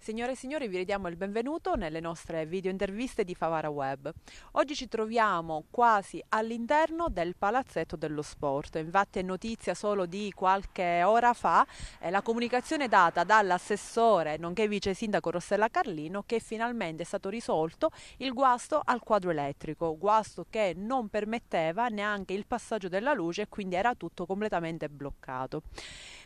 Signore e signori, vi ridiamo il benvenuto nelle nostre video interviste di Favara Web. Oggi ci troviamo quasi all'interno del palazzetto dello sport. Infatti è notizia solo di qualche ora fa eh, la comunicazione data dall'assessore, nonché vice sindaco Rossella Carlino, che finalmente è stato risolto il guasto al quadro elettrico, guasto che non permetteva neanche il passaggio della luce e quindi era tutto completamente bloccato.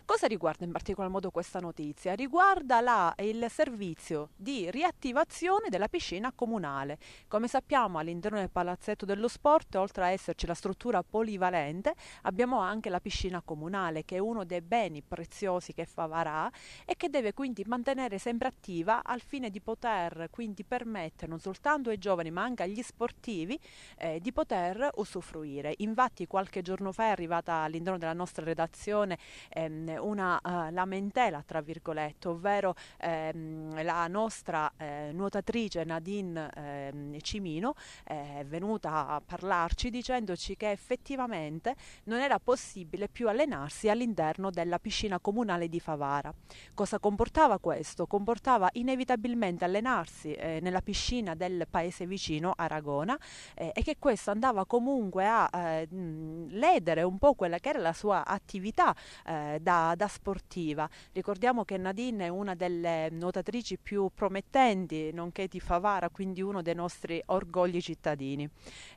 Cosa riguarda in particolar modo questa notizia? Riguarda la, il servizio di riattivazione della piscina comunale. Come sappiamo all'interno del palazzetto dello sport, oltre a esserci la struttura polivalente, abbiamo anche la piscina comunale che è uno dei beni preziosi che Favarà e che deve quindi mantenere sempre attiva al fine di poter quindi permettere non soltanto ai giovani ma anche agli sportivi eh, di poter usufruire. Infatti qualche giorno fa è arrivata all'interno della nostra redazione ehm, viene eh, una uh, lamentela, tra virgolette, ovvero ehm, la nostra eh, nuotatrice Nadine ehm, Cimino eh, è venuta a parlarci dicendoci che effettivamente non era possibile più allenarsi all'interno della piscina comunale di Favara. Cosa comportava questo? Comportava inevitabilmente allenarsi eh, nella piscina del paese vicino, Aragona, eh, e che questo andava comunque a ledere un po' quella che era la sua attività da da, sportiva. Ricordiamo che Nadine è una delle nuotatrici più promettenti, nonché di Favara, quindi uno dei nostri orgogli cittadini.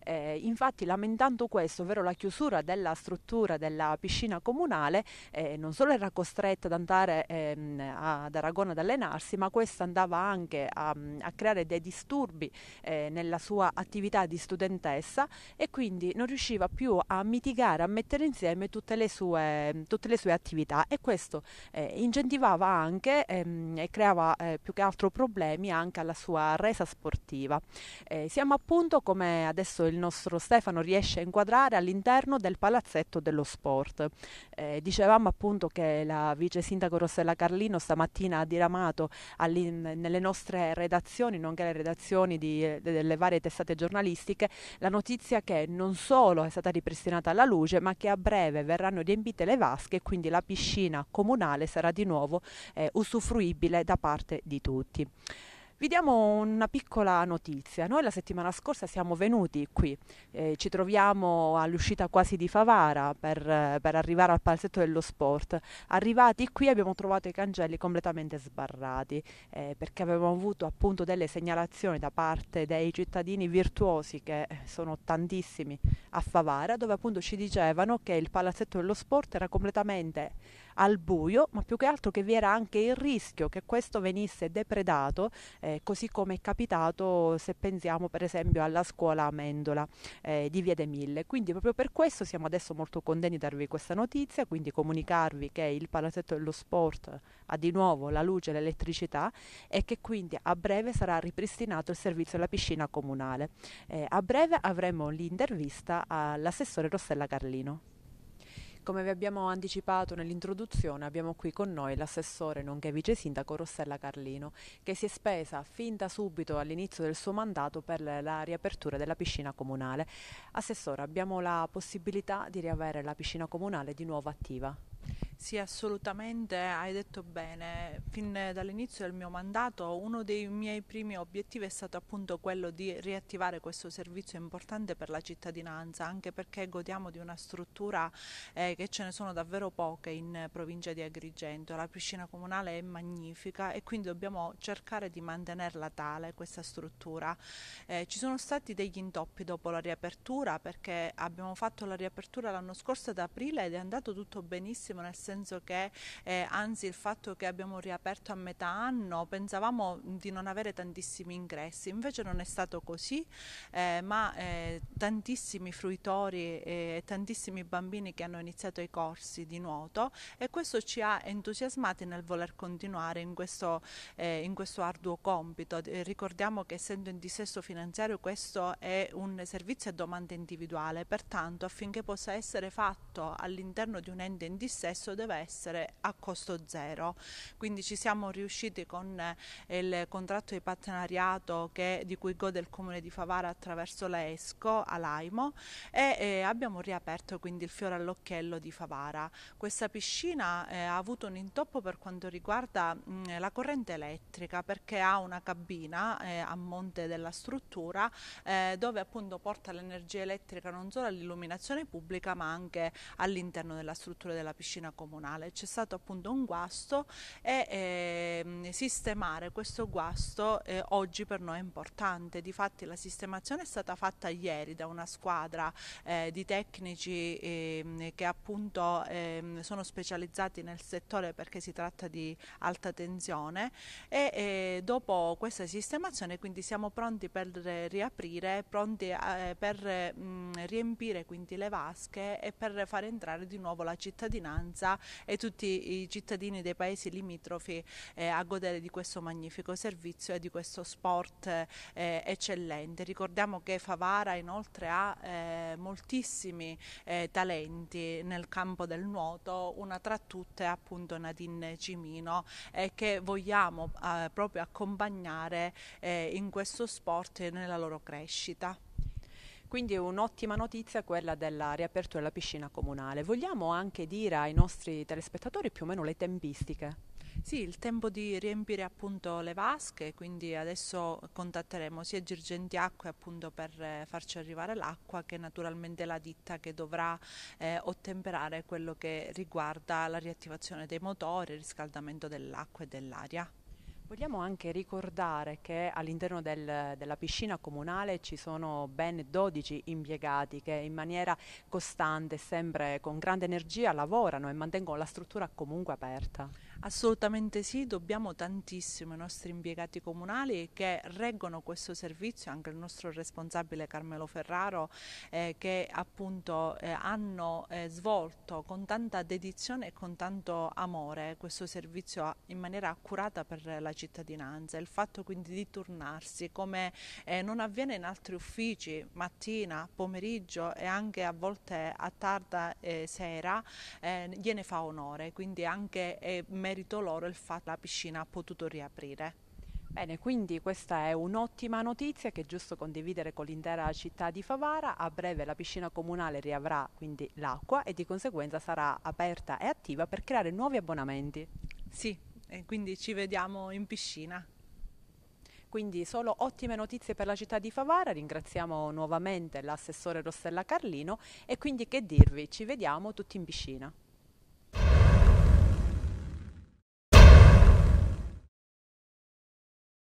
Eh, infatti lamentando questo, ovvero la chiusura della struttura della piscina comunale, eh, non solo era costretta ad andare ehm, ad Aragona ad allenarsi, ma questo andava anche a, a creare dei disturbi eh, nella sua attività di studentessa e quindi non riusciva più a mitigare, a mettere insieme tutte le sue, tutte le sue attività disabilità e questo eh, incentivava anche ehm, e creava eh, più che altro problemi anche alla sua resa sportiva. Eh, siamo appunto come adesso il nostro Stefano riesce a inquadrare all'interno del palazzetto dello sport. Eh, dicevamo appunto che la vice sindaco Rossella Carlino stamattina ha diramato nelle nostre redazioni, nonché le redazioni di, eh, delle varie testate giornalistiche, la notizia che non solo è stata ripristinata la luce, ma che a breve verranno riempite le vasche e quindi la piscina piscina comunale sarà di nuovo eh, usufruibile da parte di tutti. Vi diamo una piccola notizia. Noi la settimana scorsa siamo venuti qui, eh, ci troviamo all'uscita quasi di Favara per, eh, per, arrivare al palazzetto dello sport. Arrivati qui abbiamo trovato i cancelli completamente sbarrati eh, perché avevamo avuto appunto delle segnalazioni da parte dei cittadini virtuosi che eh, sono tantissimi a Favara dove appunto ci dicevano che il palazzetto dello sport era completamente al buio ma più che altro che vi era anche il rischio che questo venisse depredato eh, così come è capitato se pensiamo per esempio alla scuola Mendola eh, di Via De Mille. Quindi proprio per questo siamo adesso molto contenti di darvi questa notizia, quindi comunicarvi che il palazzetto dello sport ha di nuovo la luce e l'elettricità e che quindi a breve sarà ripristinato il servizio alla piscina comunale. Eh, a breve avremo l'intervista all'assessore Rossella Carlino. Come vi abbiamo anticipato nell'introduzione, abbiamo qui con noi l'assessore nonché vice sindaco Rossella Carlino, che si è spesa fin da subito all'inizio del suo mandato per la riapertura della piscina comunale. Assessore, abbiamo la possibilità di riavere la piscina comunale di nuovo attiva? Sì, assolutamente, hai detto bene. Fin dall'inizio del mio mandato uno dei miei primi obiettivi è stato appunto quello di riattivare questo servizio importante per la cittadinanza, anche perché godiamo di una struttura eh, che ce ne sono davvero poche in provincia di Agrigento. La piscina comunale è magnifica e quindi dobbiamo cercare di mantenerla tale, questa struttura. Eh, ci sono stati degli intoppi dopo la riapertura perché abbiamo fatto la riapertura l'anno scorso ad aprile ed è andato tutto benissimo nel senso che eh, anzi il fatto che abbiamo riaperto a metà anno pensavamo di non avere tantissimi ingressi, invece non è stato così, eh, ma eh, tantissimi fruitori e tantissimi bambini che hanno iniziato i corsi di nuoto e questo ci ha entusiasmati nel voler continuare in questo, eh, in questo arduo compito. Eh, ricordiamo che essendo in dissesto finanziario questo è un servizio a domanda individuale, pertanto affinché possa essere fatto all'interno di un ente in dissesto deve essere a costo zero. Quindi ci siamo riusciti con eh, il contratto di partenariato che, di cui gode il Comune di Favara attraverso l'ESCO all'AIMO e eh, abbiamo riaperto quindi il fiore all'occhiello di Favara. Questa piscina eh, ha avuto un intoppo per quanto riguarda mh, mm, la corrente elettrica perché ha una cabina eh, a monte della struttura eh, dove appunto porta l'energia elettrica non solo all'illuminazione pubblica ma anche all'interno della struttura della piscina comunale comunale. C'è stato appunto un guasto e eh, sistemare questo guasto eh, oggi per noi è importante. Difatti la sistemazione è stata fatta ieri da una squadra eh, di tecnici ehm, che appunto ehm, sono specializzati nel settore perché si tratta di alta tensione e eh, dopo questa sistemazione quindi siamo pronti per riaprire, pronti a, eh, per mh, mm, riempire quindi le vasche e per far entrare di nuovo la cittadinanza e tutti i cittadini dei paesi limitrofi eh, a godere di questo magnifico servizio e di questo sport eh, eccellente. Ricordiamo che Favara inoltre ha eh, moltissimi eh, talenti nel campo del nuoto, una tra tutte appunto Nadine Cimino eh, che vogliamo eh, proprio accompagnare in questo sport e nella loro crescita. Quindi è un'ottima notizia quella della riapertura della piscina comunale. Vogliamo anche dire ai nostri telespettatori più o meno le tempistiche? Sì, il tempo di riempire appunto le vasche, quindi adesso contatteremo sia Girgenti Acque appunto per eh, farci arrivare l'acqua che naturalmente la ditta che dovrà eh, ottemperare quello che riguarda la riattivazione dei motori, il riscaldamento dell'acqua e dell'aria. Vogliamo anche ricordare che all'interno del, della piscina comunale ci sono ben 12 impiegati che in maniera costante, sempre con grande energia, lavorano e mantengono la struttura comunque aperta. Assolutamente sì, dobbiamo tantissimo ai nostri impiegati comunali che reggono questo servizio, anche il nostro responsabile Carmelo Ferraro, eh, che appunto eh, hanno eh, svolto con tanta dedizione e con tanto amore questo servizio in maniera accurata per la cittadinanza. Il fatto quindi di tornarsi come eh, non avviene in altri uffici, mattina, pomeriggio e anche a volte a tarda eh, sera, eh, gliene fa onore, quindi anche eh, merito loro il fatto che la piscina ha potuto riaprire. Bene, quindi questa è un'ottima notizia che è giusto condividere con l'intera città di Favara. A breve la piscina comunale riavrà quindi l'acqua e di conseguenza sarà aperta e attiva per creare nuovi abbonamenti. Sì, e quindi ci vediamo in piscina. Quindi solo ottime notizie per la città di Favara, ringraziamo nuovamente l'assessore Rossella Carlino e quindi che dirvi, ci vediamo tutti in piscina.